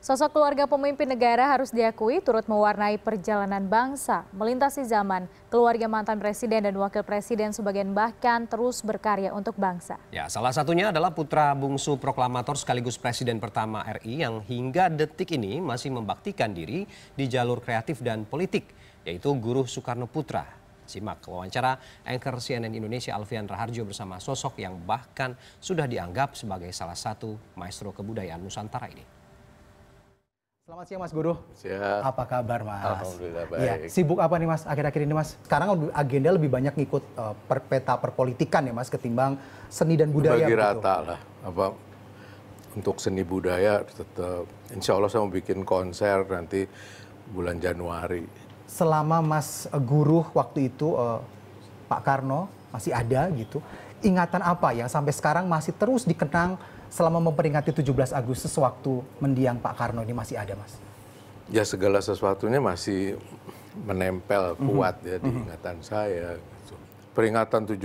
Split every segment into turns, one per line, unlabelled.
Sosok keluarga pemimpin negara harus diakui turut mewarnai perjalanan bangsa melintasi zaman. Keluarga mantan presiden dan wakil presiden sebagian bahkan terus berkarya untuk bangsa. Ya, salah satunya adalah putra bungsu proklamator sekaligus presiden pertama RI yang hingga detik ini masih membaktikan diri di jalur kreatif dan politik, yaitu Guru Soekarno Putra. Simak wawancara anchor CNN Indonesia Alfian Raharjo bersama sosok yang bahkan sudah dianggap sebagai salah satu maestro kebudayaan Nusantara ini. Selamat siang Mas Guru. Siap. Apa kabar Mas? Alhamdulillah iya, baik. Ya, sibuk apa nih Mas akhir-akhir ini Mas? Sekarang agenda lebih banyak ngikut uh, per peta perpolitikan ya Mas ketimbang seni dan budaya. Bagi rata
lah. Apa untuk seni budaya tetap insya Allah saya mau bikin konser nanti bulan Januari.
Selama Mas Guru waktu itu uh, Pak Karno masih ada gitu, ingatan apa yang sampai sekarang masih terus dikenang selama memperingati 17 Agustus waktu mendiang Pak Karno ini masih ada, Mas?
Ya segala sesuatunya masih menempel mhm. kuat mm -hmm. ya di mhm. ingatan mm -hmm. saya. Gitu. Peringatan 17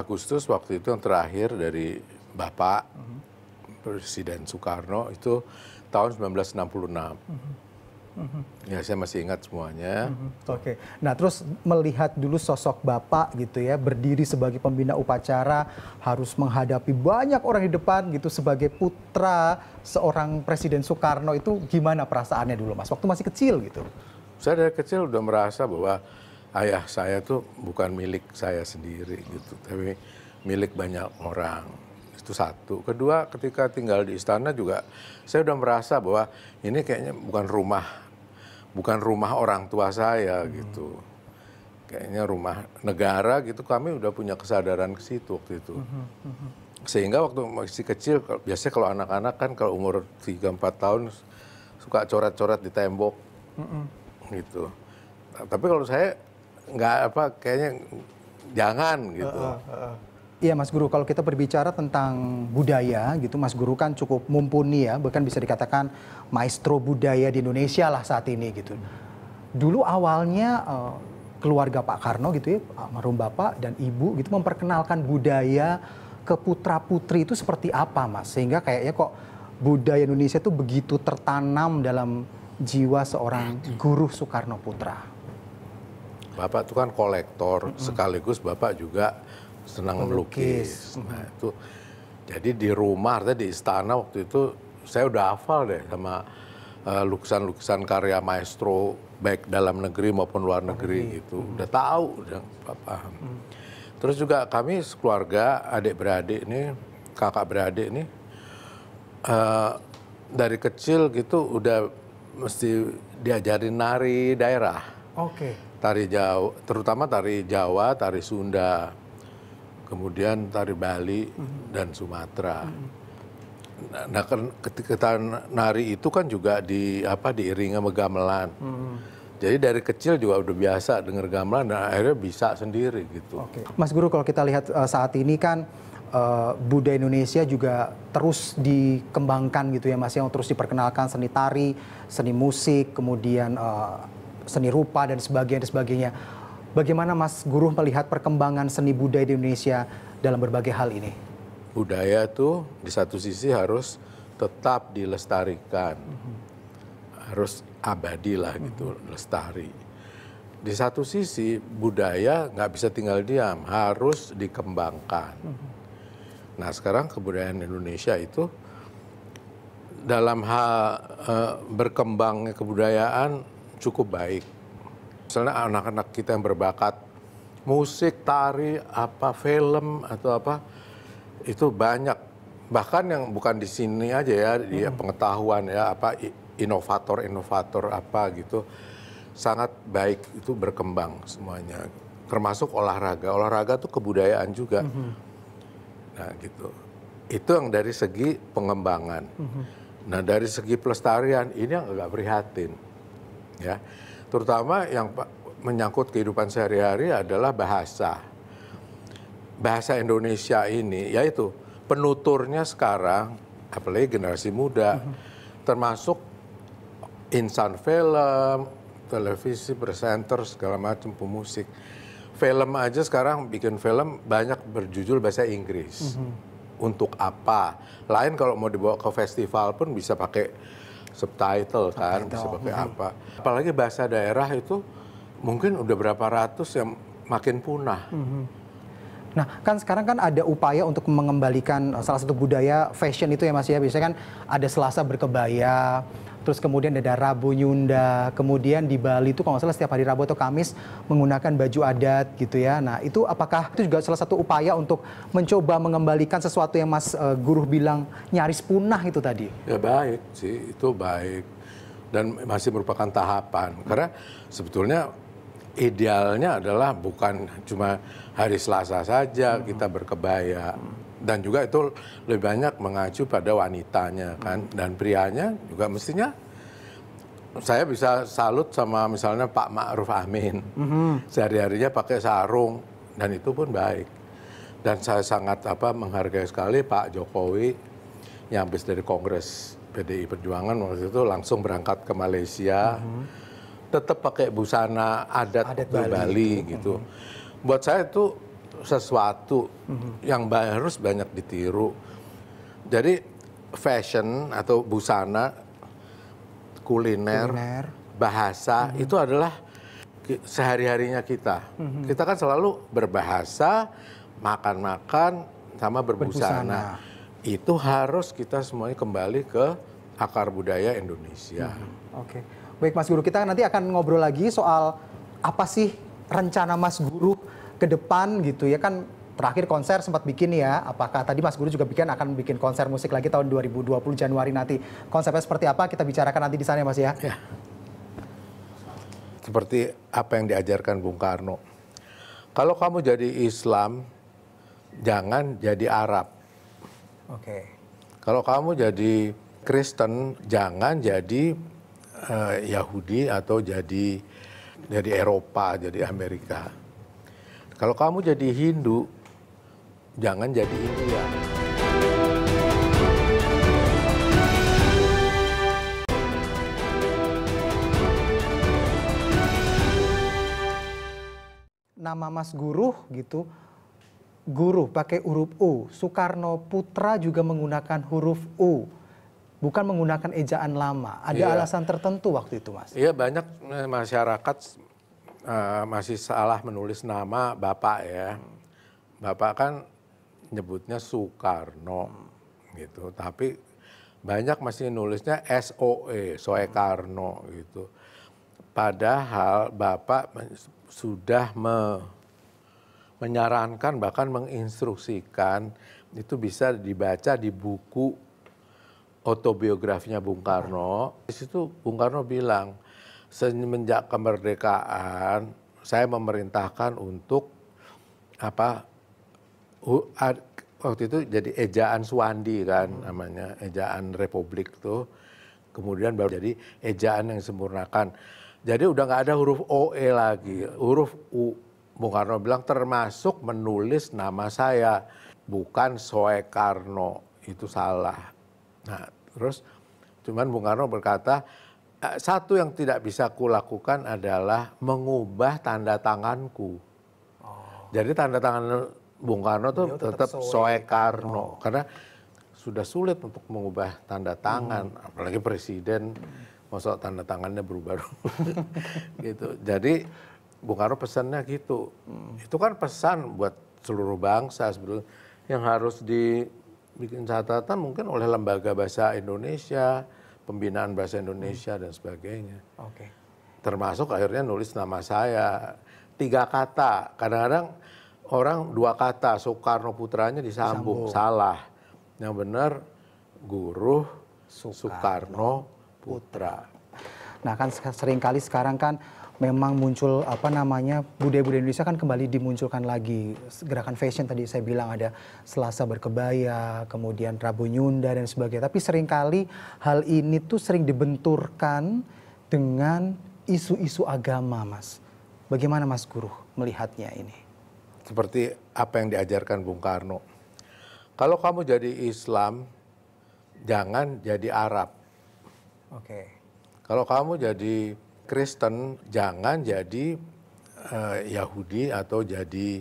Agustus waktu itu yang terakhir dari Bapak mm -hmm. Presiden Soekarno itu tahun 1966. Mm -hmm. Ya saya masih ingat semuanya. Mm-hmm.
Oke. Okay. Nah terus melihat dulu sosok bapak gitu ya berdiri sebagai pembina upacara harus menghadapi banyak orang di depan gitu sebagai putra seorang Presiden Soekarno itu gimana perasaannya dulu mas? Waktu masih kecil gitu?
Saya dari kecil udah merasa bahwa ayah saya tuh bukan milik saya sendiri gitu, tapi milik banyak orang itu satu. Kedua, ketika tinggal di istana juga saya udah merasa bahwa ini kayaknya bukan rumah bukan rumah orang tua saya hmm. gitu. Kayaknya rumah negara gitu kami udah punya kesadaran ke situ waktu itu. Hmm. hmm, hmm, hmm. Sehingga waktu masih kecil biasanya kalau anak-anak kan kalau umur 3 4 tahun suka coret-coret di tembok. Hmm. Gitu. tapi kalau saya nggak apa kayaknya jangan gitu. Uh, uh, uh.
Iya Mas Guru, kalau kita berbicara tentang budaya gitu, Mas Guru kan cukup mumpuni ya, bahkan bisa dikatakan maestro budaya di Indonesia lah saat ini gitu. Dulu awalnya eh, keluarga Pak Karno gitu ya, marum Bapak dan Ibu gitu memperkenalkan budaya ke putra-putri itu seperti apa Mas? Sehingga kayaknya kok budaya Indonesia itu begitu tertanam dalam jiwa seorang guru Soekarno Putra.
Bapak itu kan kolektor, sekaligus Bapak juga senang melukis. Nah, hmm. itu jadi di rumah artinya di istana waktu itu saya udah hafal deh sama eh, lukisan-lukisan uh, karya maestro baik dalam negeri maupun luar negeri gitu. Hmm. Udah tahu, udah paham. Hmm. Terus juga kami sekeluarga, adik-beradik ini, kakak beradik ini uh, eh, dari kecil gitu udah mesti diajarin nari daerah. Oke. Okay. Tari Jawa, terutama tari Jawa, tari Sunda kemudian tari Bali hmm. dan Sumatera. Hmm. Nah, nah kan ketika nari itu kan juga di apa diiringi gamelan. Hmm. Jadi dari kecil juga udah biasa dengar gamelan dan akhirnya bisa sendiri gitu. Oke.
Mas Guru kalau kita lihat uh, saat ini kan uh, budaya Indonesia juga terus dikembangkan gitu ya Mas yang terus diperkenalkan seni tari, seni musik, kemudian uh, seni rupa dan sebagainya dan sebagainya Bagaimana Mas Guru melihat perkembangan seni budaya di Indonesia dalam berbagai hal ini?
Budaya itu di satu sisi harus tetap dilestarikan, mm-hmm. harus abadi lah gitu, mm-hmm. lestari. Di satu sisi budaya nggak bisa tinggal diam, harus dikembangkan. Mm-hmm. Nah sekarang kebudayaan Indonesia itu dalam hal uh, berkembangnya kebudayaan cukup baik misalnya anak-anak kita yang berbakat musik, tari, apa film atau apa itu banyak bahkan yang bukan di sini aja ya hmm. ya, pengetahuan ya apa inovator-inovator apa gitu sangat baik itu berkembang semuanya termasuk olahraga olahraga tuh kebudayaan juga -hmm. nah gitu itu yang dari segi pengembangan -hmm. nah dari segi pelestarian ini yang agak prihatin ya terutama yang menyangkut kehidupan sehari-hari adalah bahasa. Bahasa Indonesia ini, yaitu penuturnya sekarang, apalagi generasi muda, mm-hmm. termasuk insan film, televisi, presenter, segala macam, pemusik. Film aja sekarang bikin film banyak berjudul bahasa Inggris. Mm-hmm. Untuk apa? Lain kalau mau dibawa ke festival pun bisa pakai subtitle kan subtitle. sebagai mm-hmm. apa apalagi bahasa daerah itu mungkin udah berapa ratus yang makin punah
mm-hmm. Nah, kan sekarang kan ada upaya untuk mengembalikan salah satu budaya fashion itu ya Mas ya. Biasanya kan ada Selasa berkebaya, terus kemudian ada Rabu Nyunda, kemudian di Bali itu kalau nggak salah setiap hari Rabu atau Kamis menggunakan baju adat gitu ya. Nah itu apakah itu juga salah satu upaya untuk mencoba mengembalikan sesuatu yang Mas uh, eh, Guru bilang nyaris punah itu tadi? Ya baik
sih, itu baik dan masih merupakan tahapan karena sebetulnya idealnya adalah bukan cuma hari Selasa saja hmm. kita berkebaya. Hmm dan juga itu lebih banyak mengacu pada wanitanya kan hmm. dan prianya juga mestinya saya bisa salut sama misalnya Pak Ma'ruf Amin hmm. sehari-harinya pakai sarung dan itu pun baik dan saya sangat apa menghargai sekali Pak Jokowi yang habis dari Kongres PDI Perjuangan waktu itu langsung berangkat ke Malaysia hmm. tetap pakai busana adat, adat Bali, Bali gitu hmm. buat saya itu sesuatu yang harus banyak ditiru. Jadi fashion atau busana, kuliner, kuliner. bahasa mm -hmm. itu adalah sehari-harinya kita. Mm -hmm. Kita kan selalu berbahasa, makan-makan sama berbusana. berbusana. Itu harus kita semuanya kembali ke akar budaya Indonesia. Mm -hmm.
Oke. Okay. Baik Mas Guru, kita nanti akan ngobrol lagi soal apa sih rencana Mas Guru ke depan gitu ya kan terakhir konser sempat bikin ya apakah tadi Mas Guru juga bikin akan bikin konser musik lagi tahun 2020 Januari nanti konsepnya seperti apa kita bicarakan nanti di sana ya Mas ya. ya
seperti apa yang diajarkan Bung Karno kalau kamu jadi Islam jangan jadi Arab oke kalau kamu jadi Kristen jangan jadi uh, Yahudi atau jadi jadi Eropa jadi Amerika kalau kamu jadi Hindu, jangan jadi India.
Nama Mas Guru gitu, Guru pakai huruf U. Soekarno Putra juga menggunakan huruf U. Bukan menggunakan ejaan lama. Ada iya. alasan tertentu waktu itu, Mas?
Iya, banyak eh, masyarakat Eh, masih salah menulis nama Bapak ya. Bapak kan nyebutnya Soekarno hmm. gitu, tapi banyak masih nulisnya SOE, Soekarno gitu. Padahal Bapak sudah me menyarankan bahkan menginstruksikan itu bisa dibaca di buku autobiografinya Bung Karno. Di situ Bung Karno bilang, semenjak kemerdekaan saya memerintahkan untuk apa waktu itu jadi ejaan Suwandi kan hmm. namanya ejaan Republik tuh kemudian baru jadi ejaan yang sempurnakan jadi udah nggak ada huruf OE lagi huruf U Bung Karno bilang termasuk menulis nama saya bukan Soekarno itu salah nah terus cuman Bung Karno berkata Eh, satu yang tidak bisa kulakukan adalah mengubah tanda tanganku. Oh. Jadi tanda tangan Bung Karno tuh tetap, tetap soe gitu. Karno oh. karena sudah sulit untuk mengubah tanda tangan, hmm. apalagi presiden masuk tanda tangannya berubah gitu. Jadi Bung Karno pesannya gitu. Hmm. Itu kan pesan buat seluruh bangsa sebetulnya yang harus dibikin catatan mungkin oleh lembaga bahasa Indonesia, pembinaan bahasa Indonesia dan sebagainya. Oke. Okay. Termasuk akhirnya nulis nama saya tiga kata. Kadang-kadang orang dua kata Soekarno putranya disambung, disambung. salah. Yang benar guru Soekarno Putra.
Nah kan seringkali sekarang kan memang muncul apa namanya budaya-budaya Indonesia kan kembali dimunculkan lagi gerakan fashion tadi saya bilang ada Selasa berkebaya, kemudian Rabu Nyunda dan sebagainya. Tapi seringkali hal ini tuh sering dibenturkan dengan isu-isu agama, Mas. Bagaimana Mas Guru melihatnya ini?
Seperti apa yang diajarkan Bung Karno. Kalau kamu jadi Islam, jangan jadi Arab. Oke. Okay. Kalau kamu jadi Kristen jangan jadi uh, Yahudi atau jadi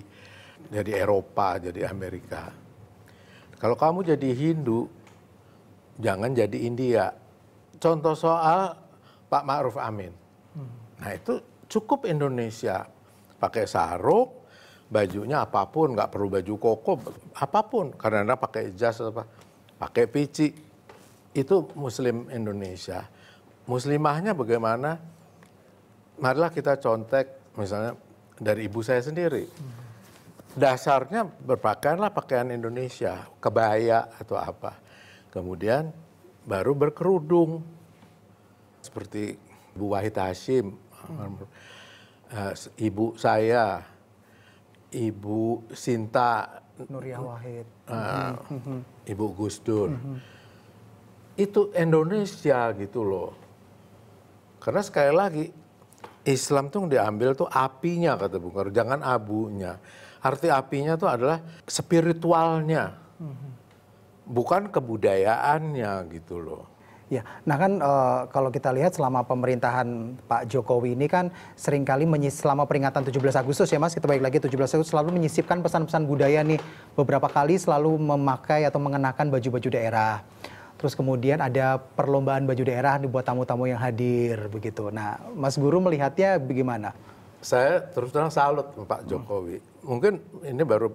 jadi Eropa, jadi Amerika. Kalau kamu jadi Hindu, jangan jadi India. Contoh soal Pak Ma'ruf Amin. Hmm. Nah itu cukup Indonesia. Pakai sarung, bajunya apapun, nggak perlu baju koko, apapun. Karena pakai jas apa, pakai pici. Itu Muslim Indonesia. Muslimahnya bagaimana? marilah kita contek misalnya dari ibu saya sendiri. Dasarnya berpakaianlah pakaian Indonesia, kebaya atau apa. Kemudian baru berkerudung. Seperti Bu Wahid Hashim,
hmm.
ibu saya, ibu Sinta
Nuria Wahid, uh,
ibu Gus Dur. Hmm. Itu Indonesia gitu loh. Karena sekali lagi Islam tuh diambil tuh apinya kata Bung Karno, jangan abunya. Arti apinya tuh adalah spiritualnya,
bukan kebudayaannya gitu loh. Ya, nah kan e, kalau kita lihat selama pemerintahan Pak Jokowi ini kan seringkali menyis, selama peringatan 17 Agustus ya Mas, kita baik lagi 17 Agustus selalu menyisipkan pesan-pesan budaya nih. Beberapa kali selalu memakai atau mengenakan baju-baju daerah. Terus kemudian ada perlombaan baju daerah dibuat tamu-tamu yang hadir begitu. Nah, Mas Guru melihatnya bagaimana?
Saya terus terang salut Pak Jokowi. Hmm. Mungkin ini baru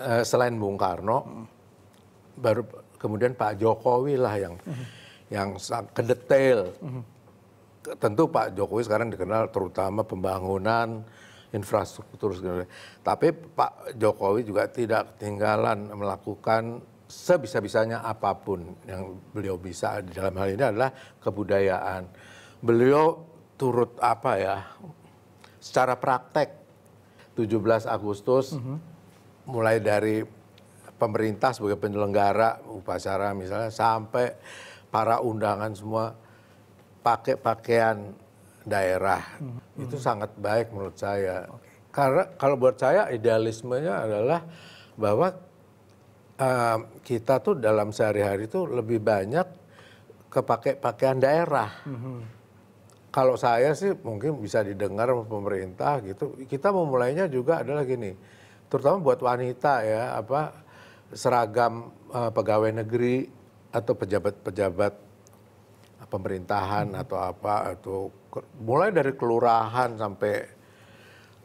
eh, selain Bung Karno, hmm. baru kemudian Pak Jokowi lah yang hmm. yang ke detail. Hmm. Tentu Pak Jokowi sekarang dikenal terutama pembangunan infrastruktur segala. Tapi Pak Jokowi juga tidak ketinggalan melakukan sebisa-bisanya apapun yang beliau bisa di dalam hal ini adalah kebudayaan. Beliau turut apa ya? Secara praktek 17 Agustus mm -hmm. mulai dari pemerintah sebagai penyelenggara upacara misalnya sampai para undangan semua pakai pakaian daerah. Mm -hmm. Itu sangat baik menurut saya. Okay. Karena kalau buat saya idealismenya adalah bahwa kita tuh dalam sehari-hari tuh lebih banyak kepake pakaian daerah. Kalau saya sih mungkin bisa didengar pemerintah gitu. Kita memulainya juga adalah gini, terutama buat wanita ya, apa seragam uh, pegawai negeri atau pejabat-pejabat pemerintahan hmm. atau apa atau mulai dari kelurahan sampai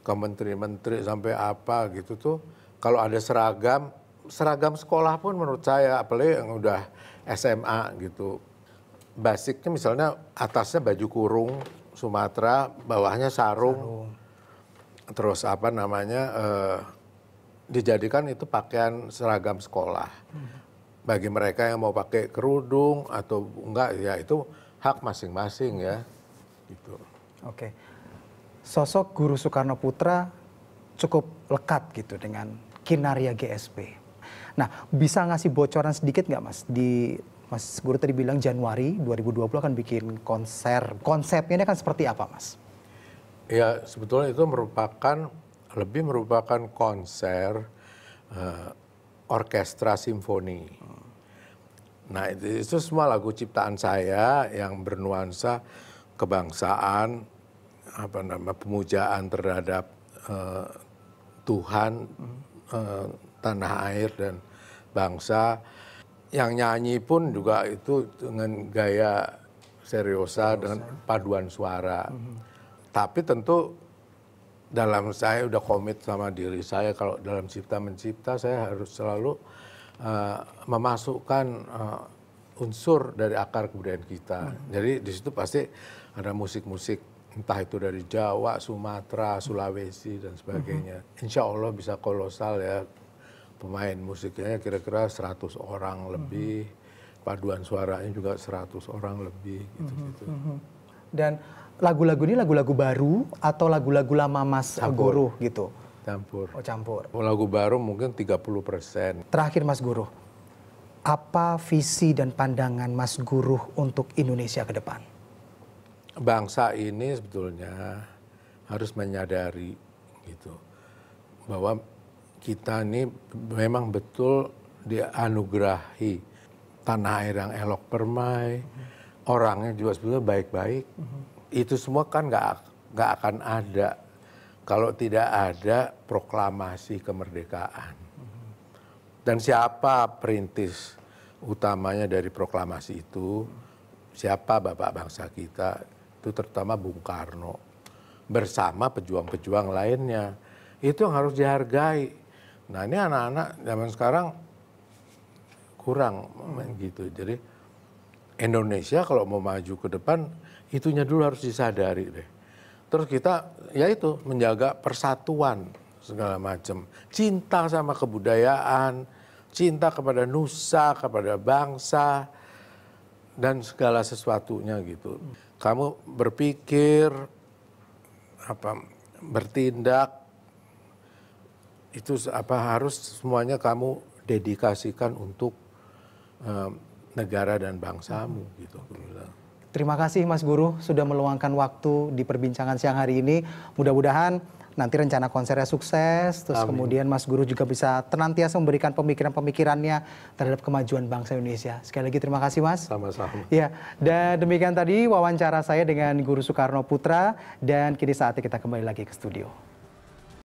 ke menteri-menteri sampai apa gitu tuh kalau ada seragam seragam sekolah pun menurut saya apalagi yang udah SMA gitu basicnya misalnya atasnya baju kurung Sumatera bawahnya sarung, sarung. terus apa namanya eh, dijadikan itu pakaian seragam sekolah hmm. bagi mereka yang mau pakai kerudung atau enggak ya itu hak masing-masing ya gitu
oke okay. sosok guru Soekarno Putra cukup lekat gitu dengan kinaria GSP. Nah, bisa ngasih bocoran sedikit nggak Mas di Mas Guru tadi bilang Januari 2020 akan bikin konser. Konsepnya ini akan seperti apa, Mas?
Ya, sebetulnya itu merupakan lebih merupakan konser uh, orkestra simfoni. Nah, itu, itu semua lagu ciptaan saya yang bernuansa kebangsaan, apa nama pemujaan terhadap uh, Tuhan, uh, tanah air dan bangsa yang nyanyi pun juga itu dengan gaya seriosa Seriosa. dengan paduan suara. Mm-hmm. Tapi tentu dalam saya udah komit sama diri saya kalau dalam cipta mencipta saya harus selalu uh, memasukkan uh, unsur dari akar kebudayaan kita. Mm-hmm. Jadi di situ pasti ada musik-musik entah itu dari Jawa, Sumatera, Sulawesi dan sebagainya. Mm-hmm. Insya Allah bisa kolosal ya pemain musiknya kira-kira 100 orang lebih, mm-hmm. paduan suaranya juga 100 orang lebih
gitu-gitu. Mm-hmm. mm-hmm. Dan lagu-lagu ini lagu-lagu baru atau lagu-lagu lama Mas campur. Guru
gitu? Campur. Oh campur. Lagu baru mungkin 30 persen. Terakhir
Mas Guru, apa visi dan pandangan Mas Guru untuk Indonesia ke depan?
Bangsa ini sebetulnya harus menyadari gitu bahwa kita ini memang betul dianugerahi tanah air yang elok permai, orangnya juga sebetulnya baik-baik. Itu semua kan nggak nggak akan ada kalau tidak ada proklamasi kemerdekaan. Dan siapa perintis utamanya dari proklamasi itu? Siapa bapak bangsa kita? Itu terutama Bung Karno bersama pejuang-pejuang lainnya. Itu yang harus dihargai Nah ini anak-anak zaman sekarang kurang hmm. gitu. Jadi Indonesia kalau mau maju ke depan itunya dulu harus disadari deh. Terus kita ya itu menjaga persatuan segala macam, cinta sama kebudayaan, cinta kepada nusa, kepada bangsa dan segala sesuatunya gitu. Kamu berpikir apa bertindak itu apa harus semuanya kamu dedikasikan untuk um, negara dan bangsamu gitu
Terima kasih Mas Guru sudah meluangkan waktu di perbincangan siang hari ini. Mudah-mudahan nanti rencana konsernya sukses terus Amin. kemudian Mas Guru juga bisa tenantiasa memberikan pemikiran-pemikirannya terhadap kemajuan bangsa Indonesia. Sekali lagi terima kasih Mas. Sama-sama. Ya, dan demikian tadi wawancara saya dengan Guru Soekarno Putra dan kini saatnya kita kembali lagi ke studio.